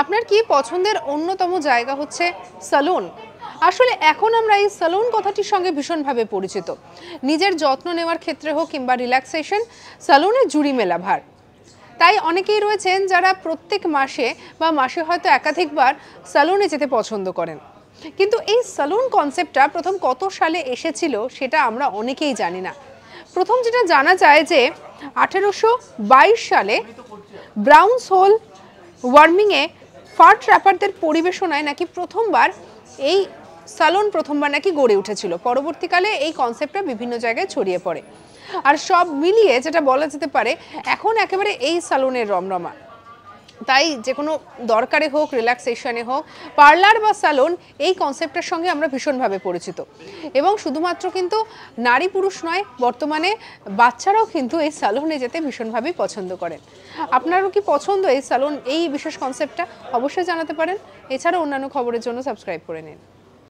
আপনার কি পছন্দের অন্যতম জায়গা হচ্ছে সালুন আসলে এখন আমরা এই সালুন কথাটির সঙ্গে ভীষণভাবে পরিচিত নিজের যত্ন নেওয়ার ক্ষেত্রে হোক কিংবা রিল্যাক্সেশন সালুনে জুড়ি মেলা ভার তাই অনেকেই রয়েছেন যারা প্রত্যেক মাসে বা মাসে হয়তো একাধিকবার সালুনে যেতে পছন্দ করেন কিন্তু এই সালুন কনসেপ্টটা প্রথম কত সালে এসেছিল সেটা আমরা অনেকেই জানি না প্রথম যেটা জানা যায় যে আঠেরোশো সালে ব্রাউনস হোল ওয়ার্মিংয়ে ফার্ট র্যাপারদের পরিবেশনায় নাকি প্রথমবার এই সালন প্রথমবার নাকি গড়ে উঠেছিল পরবর্তীকালে এই কনসেপ্টটা বিভিন্ন জায়গায় ছড়িয়ে পড়ে আর সব মিলিয়ে যেটা বলা যেতে পারে এখন একেবারে এই সালনের রমরমা তাই যে কোনো দরকারে হোক রিল্যাক্সেশনে হোক পার্লার বা স্যালন এই কনসেপ্টের সঙ্গে আমরা ভীষণভাবে পরিচিত এবং শুধুমাত্র কিন্তু নারী পুরুষ নয় বর্তমানে বাচ্চারাও কিন্তু এই স্যালনে যেতে ভীষণভাবেই পছন্দ করেন আপনারও কি পছন্দ এই স্যালন এই বিশেষ কনসেপ্টটা অবশ্যই জানাতে পারেন এছাড়াও অন্যান্য খবরের জন্য সাবস্ক্রাইব করে নিন